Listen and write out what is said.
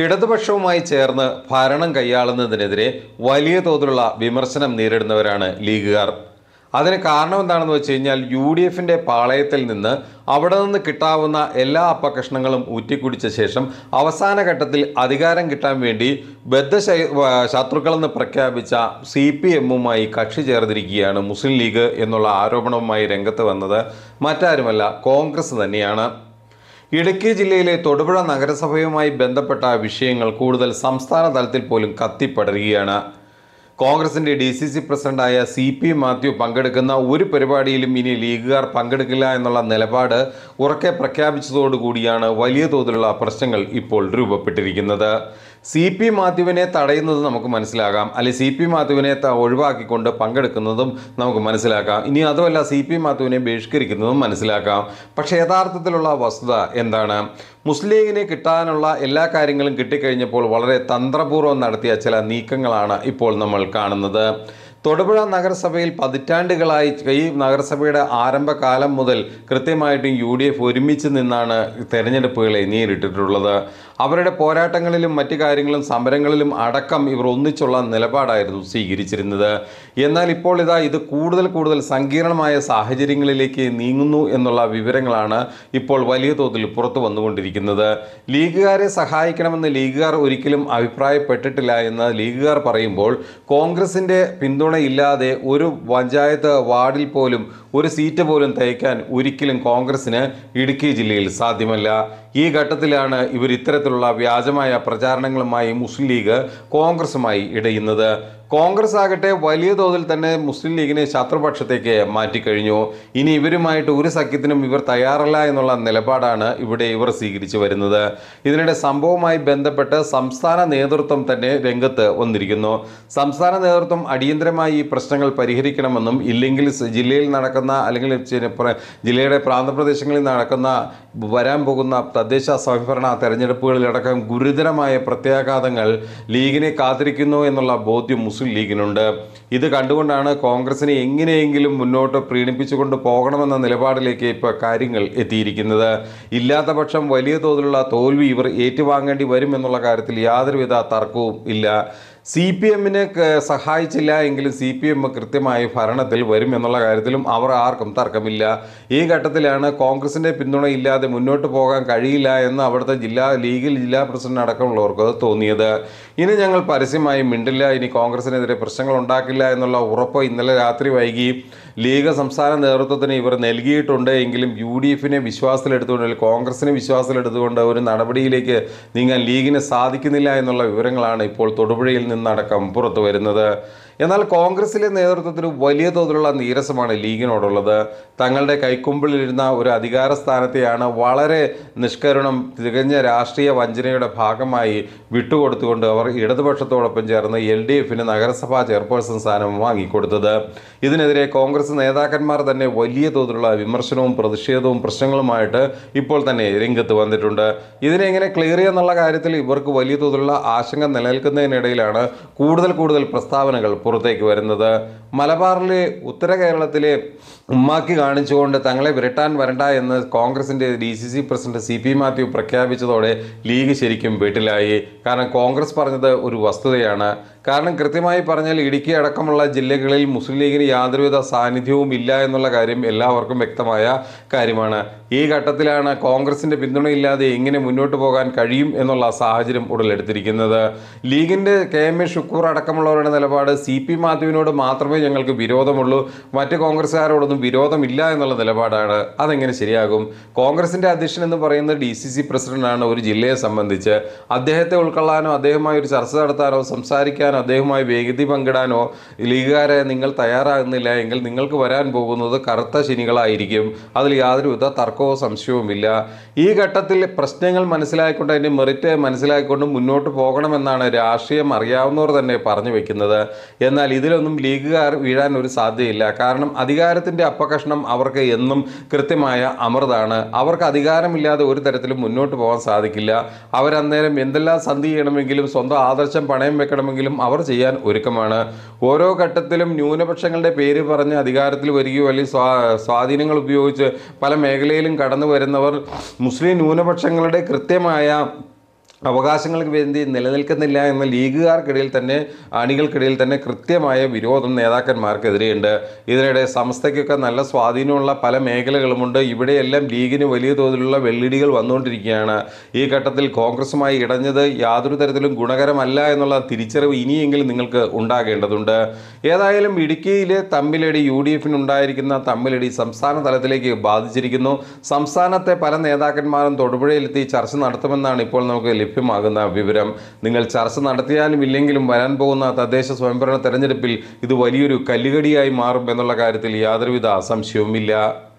ഇടതുപക്ഷവുമായി ചേർന്ന് ഭരണം കൈയാളുന്നതിനെതിരെ വലിയ തോതിലുള്ള വിമർശനം നേരിടുന്നവരാണ് ലീഗുകാർ അതിന് കാരണം എന്താണെന്ന് വെച്ച് കഴിഞ്ഞാൽ യു ഡി എഫിൻ്റെ പാളയത്തിൽ നിന്ന് അവിടെ നിന്ന് കിട്ടാവുന്ന എല്ലാ അപ്പകഷ്ണങ്ങളും ഊറ്റിക്കുടിച്ച ശേഷം അവസാന ഘട്ടത്തിൽ അധികാരം കിട്ടാൻ വേണ്ടി ബദ്ധ ശത്രുക്കളെന്ന് പ്രഖ്യാപിച്ച സി പി എമ്മുമായി കക്ഷി ചേർന്നിരിക്കുകയാണ് മുസ്ലിം ലീഗ് എന്നുള്ള ആരോപണവുമായി രംഗത്ത് വന്നത് മറ്റാരുമല്ല കോൺഗ്രസ് തന്നെയാണ് ഇടുക്കി ജില്ലയിലെ തൊടുപുഴ നഗരസഭയുമായി ബന്ധപ്പെട്ട വിഷയങ്ങൾ കൂടുതൽ സംസ്ഥാന തലത്തിൽ പോലും കത്തിപ്പടരുകയാണ് കോൺഗ്രസിൻ്റെ ഡി സി സി പ്രസിഡന്റായ സി പി മാത്യു പങ്കെടുക്കുന്ന ഒരു പരിപാടിയിലും ഇനി ലീഗുകാർ പങ്കെടുക്കില്ല എന്നുള്ള നിലപാട് ഉറക്കെ പ്രഖ്യാപിച്ചതോടുകൂടിയാണ് വലിയ തോതിലുള്ള പ്രശ്നങ്ങൾ ഇപ്പോൾ രൂപപ്പെട്ടിരിക്കുന്നത് സി പി മാത്യുവിനെ തടയുന്നത് നമുക്ക് മനസ്സിലാകാം അല്ലെങ്കിൽ സി പി മാത്യുവിനെ ഒഴിവാക്കിക്കൊണ്ട് പങ്കെടുക്കുന്നതും നമുക്ക് മനസ്സിലാക്കാം ഇനി അതുമല്ല സി പി മാത്യുവിനെ ബഹിഷ്കരിക്കുന്നതും മനസ്സിലാക്കാം പക്ഷേ യഥാർത്ഥത്തിലുള്ള വസ്തുത എന്താണ് മുസ്ലിം കിട്ടാനുള്ള എല്ലാ കാര്യങ്ങളും കിട്ടിക്കഴിഞ്ഞപ്പോൾ വളരെ തന്ത്രപൂർവ്വം നടത്തിയ ചില നീക്കങ്ങളാണ് ഇപ്പോൾ നമ്മൾ കാണുന്നത് തൊടുപുഴ നഗരസഭയിൽ പതിറ്റാണ്ടുകളായി ഈ നഗരസഭയുടെ ആരംഭകാലം മുതൽ കൃത്യമായിട്ടും യു ഡി എഫ് ഒരുമിച്ച് നിന്നാണ് തെരഞ്ഞെടുപ്പുകളെ നേരിട്ടിട്ടുള്ളത് അവരുടെ പോരാട്ടങ്ങളിലും മറ്റു കാര്യങ്ങളും സമരങ്ങളിലും അടക്കം ഇവർ ഒന്നിച്ചുള്ള നിലപാടായിരുന്നു സ്വീകരിച്ചിരുന്നത് എന്നാൽ ഇപ്പോൾ ഇതാ ഇത് കൂടുതൽ കൂടുതൽ സങ്കീർണമായ സാഹചര്യങ്ങളിലേക്ക് നീങ്ങുന്നു എന്നുള്ള വിവരങ്ങളാണ് ഇപ്പോൾ വലിയ തോതിൽ പുറത്തു വന്നുകൊണ്ടിരിക്കുന്നത് ലീഗുകാരെ സഹായിക്കണമെന്ന് ലീഗുകാർ ഒരിക്കലും അഭിപ്രായപ്പെട്ടിട്ടില്ല എന്ന് ലീഗുകാർ പറയുമ്പോൾ കോൺഗ്രസിൻ്റെ പിന്തുണ പിന്തുണയില്ലാതെ ഒരു പഞ്ചായത്ത് വാർഡിൽ പോലും ഒരു സീറ്റ് പോലും തയ്ക്കാൻ ഒരിക്കലും കോൺഗ്രസിന് ഇടുക്കി ജില്ലയിൽ സാധ്യമല്ല ഈ ഘട്ടത്തിലാണ് ഇവർ ഇത്തരത്തിലുള്ള വ്യാജമായ പ്രചാരണങ്ങളുമായി മുസ്ലിം ലീഗ് കോൺഗ്രസുമായി ഇടയുന്നത് കോൺഗ്രസ് ആകട്ടെ വലിയ തോതിൽ തന്നെ മുസ്ലിം ലീഗിനെ ശത്രുപക്ഷത്തേക്ക് മാറ്റിക്കഴിഞ്ഞു ഇനി ഇവരുമായിട്ട് ഒരു സഖ്യത്തിനും ഇവർ തയ്യാറല്ല എന്നുള്ള നിലപാടാണ് ഇവിടെ ഇവർ സ്വീകരിച്ചു വരുന്നത് ഇതിനിടെ സംഭവവുമായി ബന്ധപ്പെട്ട് സംസ്ഥാന നേതൃത്വം തന്നെ രംഗത്ത് വന്നിരിക്കുന്നു സംസ്ഥാന നേതൃത്വം അടിയന്തരമായി ഈ പ്രശ്നങ്ങൾ പരിഹരിക്കണമെന്നും ഇല്ലെങ്കിൽ ജില്ലയിൽ നടക്കുന്ന അല്ലെങ്കിൽ ജില്ലയുടെ പ്രാന്തപ്രദേശങ്ങളിൽ നടക്കുന്ന വരാൻ പോകുന്ന തദ്ദേശ സ്വയംഭരണ തെരഞ്ഞെടുപ്പുകളിലടക്കം ഗുരുതരമായ പ്രത്യാഘാതങ്ങൾ ലീഗിനെ കാത്തിരിക്കുന്നു എന്നുള്ള ബോധ്യം മുസ്ലിം ലീഗിനുണ്ട് ഇത് കണ്ടുകൊണ്ടാണ് കോൺഗ്രസിനെ എങ്ങനെയെങ്കിലും മുന്നോട്ട് പ്രീണിപ്പിച്ചുകൊണ്ട് പോകണമെന്ന നിലപാടിലേക്ക് ഇപ്പോൾ കാര്യങ്ങൾ എത്തിയിരിക്കുന്നത് ഇല്ലാത്ത പക്ഷം വലിയ തോതിലുള്ള തോൽവി ഇവർ ഏറ്റുവാങ്ങേണ്ടി വരും എന്നുള്ള കാര്യത്തിൽ യാതൊരുവിധ തർക്കവും ഇല്ല സി പി എമ്മിനെ സഹായിച്ചില്ല എങ്കിലും സി പി എം കൃത്യമായി ഭരണത്തിൽ വരും എന്നുള്ള കാര്യത്തിലും അവർ ആർക്കും തർക്കമില്ല ഈ ഘട്ടത്തിലാണ് കോൺഗ്രസിൻ്റെ പിന്തുണയില്ലാതെ മുന്നോട്ട് പോകാൻ കഴിയില്ല എന്ന് അവിടുത്തെ ജില്ലാ ലീഗിൽ ജില്ലാ പ്രസിഡന്റ് അടക്കമുള്ളവർക്ക് തോന്നിയത് ഇനി ഞങ്ങൾ പരസ്യമായി മിണ്ടില്ല ഇനി കോൺഗ്രസിനെതിരെ പ്രശ്നങ്ങൾ ഉണ്ടാക്കില്ല എന്നുള്ള ഉറപ്പ് ഇന്നലെ രാത്രി വൈകി ലീഗ് സംസ്ഥാന നേതൃത്വത്തിന് ഇവർ നൽകിയിട്ടുണ്ട് എങ്കിലും യു ഡി എഫിനെ വിശ്വാസത്തിലെടുത്തുകൊണ്ട് കോൺഗ്രസിനെ വിശ്വാസത്തിലെടുത്തുകൊണ്ട് ഒരു നടപടിയിലേക്ക് നീങ്ങാൻ ലീഗിന് സാധിക്കുന്നില്ല എന്നുള്ള വിവരങ്ങളാണ് ഇപ്പോൾ തൊടുപുഴയിൽ നിന്നടക്കം പുറത്തു വരുന്നത് എന്നാൽ കോൺഗ്രസിലെ നേതൃത്വത്തിന് വലിയ തോതിലുള്ള നീരസമാണ് ലീഗിനോടുള്ളത് തങ്ങളുടെ കൈക്കുമ്പിളിലിരുന്ന ഒരു അധികാര സ്ഥാനത്തെയാണ് വളരെ നിഷ്കരുണം തികഞ്ഞ രാഷ്ട്രീയ വഞ്ചനയുടെ ഭാഗമായി വിട്ടുകൊടുത്തുകൊണ്ട് അവർ ഇടതുപക്ഷത്തോടൊപ്പം ചേർന്ന് എൽ ഡി എഫിന് നഗരസഭാ ചെയർപേഴ്സൺ സ്ഥാനം വാങ്ങിക്കൊടുത്തത് ഇതിനെതിരെ കോൺഗ്രസ് നേതാക്കന്മാർ തന്നെ വലിയ തോതിലുള്ള വിമർശനവും പ്രതിഷേധവും പ്രശ്നങ്ങളുമായിട്ട് ഇപ്പോൾ തന്നെ രംഗത്ത് വന്നിട്ടുണ്ട് ഇതിനെ എങ്ങനെ ക്ലിയർ എന്നുള്ള കാര്യത്തിൽ ഇവർക്ക് വലിയ തോതിലുള്ള ആശങ്ക നിലനിൽക്കുന്നതിനിടയിലാണ് കൂടുതൽ കൂടുതൽ പ്രസ്താവനകൾ പുറത്തേക്ക് വരുന്നത് മലബാറിലെ ഉത്തര കേരളത്തിലെ ഉമ്മാക്കി കാണിച്ചുകൊണ്ട് തങ്ങളെ വിരട്ടാൻ വരണ്ട എന്ന് കോൺഗ്രസിൻ്റെ D C C president C P Mathew പ്രഖ്യാപിച്ചതോടെ ലീഗ് ശരിക്കും വീട്ടിലായി കാരണം കോൺഗ്രസ് പറഞ്ഞത് ഒരു വസ്തുതയാണ് കാരണം കൃത്യമായി പറഞ്ഞാൽ ഇടുക്കി അടക്കമുള്ള ജില്ലകളിൽ മുസ്ലിം ലീഗിന് യാതൊരുവിധ സാന്നിധ്യവും ഇല്ല എന്നുള്ള കാര്യം എല്ലാവർക്കും വ്യക്തമായ കാര്യമാണ് ഈ ഘട്ടത്തിലാണ് കോൺഗ്രസിൻ്റെ പിന്തുണയില്ലാതെ എങ്ങനെ മുന്നോട്ട് പോകാൻ കഴിയും എന്നുള്ള സാഹചര്യം ഉടലെടുത്തിരിക്കുന്നത് ലീഗിൻ്റെ കെ എം എ ഷുക്കൂർ അടക്കമുള്ളവരുടെ നിലപാട് സി പി മാത്യുവിനോട് മാത്രമേ ഞങ്ങൾക്ക് വിരോധമുള്ളൂ മറ്റ് കോൺഗ്രസ്സുകാരോടൊന്നും വിരോധമില്ല എന്നുള്ള നിലപാടാണ് അതെങ്ങനെ ശരിയാകും കോൺഗ്രസിൻ്റെ അധ്യക്ഷൻ എന്ന് പറയുന്നത് ഡി സി സി പ്രസിഡൻ്റാണ് ഒരു ജില്ലയെ സംബന്ധിച്ച് അദ്ദേഹത്തെ ഉൾക്കൊള്ളാനോ അദ്ദേഹമായി ഒരു ചർച്ച നടത്താനോ സംസാരിക്കാനോ അദ്ദേഹമായി വേഗതി പങ്കിടാനോ ലീഗുകാരെ നിങ്ങൾ തയ്യാറാകുന്നില്ല എങ്കിൽ നിങ്ങൾക്ക് വരാൻ പോകുന്നത് കറുത്ത ശനികളായിരിക്കും അതിൽ യാതൊരുവിധ തർക്കവും സംശയവുമില്ല ഈ ഘട്ടത്തിൽ പ്രശ്നങ്ങൾ മനസ്സിലാക്കിക്കൊണ്ട് അതിൻ്റെ മെറിറ്റ് മനസ്സിലാക്കിക്കൊണ്ട് മുന്നോട്ട് പോകണമെന്നാണ് രാഷ്ട്രീയം അറിയാവുന്നവർ തന്നെ പറഞ്ഞു വെക്കുന്നത് എന്നാൽ ഇതിലൊന്നും ലീഗുകാർ സർക്കാർ വീഴാൻ ഒരു സാധ്യതയില്ല കാരണം അധികാരത്തിൻ്റെ അപ്പകഷ്ണം അവർക്ക് എന്നും കൃത്യമായ അമൃതാണ് അവർക്ക് അധികാരമില്ലാതെ ഒരു തരത്തിലും മുന്നോട്ട് പോകാൻ സാധിക്കില്ല അവരന്നേരം എന്തെല്ലാം സന്ധി ചെയ്യണമെങ്കിലും സ്വന്തം ആദർശം പണയം വെക്കണമെങ്കിലും അവർ ചെയ്യാൻ ഒരുക്കമാണ് ഓരോ ഘട്ടത്തിലും ന്യൂനപക്ഷങ്ങളുടെ പേര് പറഞ്ഞ് അധികാരത്തിൽ വരികയോ അല്ലെങ്കിൽ സ്വാധീനങ്ങൾ ഉപയോഗിച്ച് പല മേഖലയിലും കടന്നു വരുന്നവർ മുസ്ലിം ന്യൂനപക്ഷങ്ങളുടെ കൃത്യമായ അവകാശങ്ങൾക്ക് വേണ്ടി നിലനിൽക്കുന്നില്ല എന്ന ലീഗുകാർക്കിടയിൽ തന്നെ അണികൾക്കിടയിൽ തന്നെ കൃത്യമായ വിരോധം നേതാക്കന്മാർക്കെതിരെയുണ്ട് ഇതിനിടെ സംസ്ഥയ്ക്കൊക്കെ നല്ല സ്വാധീനമുള്ള പല മേഖലകളുമുണ്ട് ഇവിടെയെല്ലാം ലീഗിന് വലിയ തോതിലുള്ള വെള്ളിടികൾ വന്നുകൊണ്ടിരിക്കുകയാണ് ഈ ഘട്ടത്തിൽ കോൺഗ്രസുമായി ഇടഞ്ഞത് യാതൊരു തരത്തിലും ഗുണകരമല്ല എന്നുള്ള തിരിച്ചറിവ് ഇനിയെങ്കിലും നിങ്ങൾക്ക് ഉണ്ടാകേണ്ടതുണ്ട് ഏതായാലും ഇടുക്കിയിലെ തമ്മിലടി യു ഡി എഫിനുണ്ടായിരിക്കുന്ന തമ്മിലടി സംസ്ഥാന തലത്തിലേക്ക് ബാധിച്ചിരിക്കുന്നു സംസ്ഥാനത്തെ പല നേതാക്കന്മാരും തൊടുപുഴയിലെത്തി ചർച്ച നടത്തുമെന്നാണ് ഇപ്പോൾ നമുക്ക് ലഭ്യമാകുന്ന വിവരം നിങ്ങൾ ചർച്ച നടത്തിയാലും ഇല്ലെങ്കിലും വരാൻ പോകുന്ന തദ്ദേശ സ്വയംഭരണ തെരഞ്ഞെടുപ്പിൽ ഇത് വലിയൊരു കല്ലുകടിയായി മാറും എന്നുള്ള കാര്യത്തിൽ യാതൊരുവിധ സംശയവുമില്ല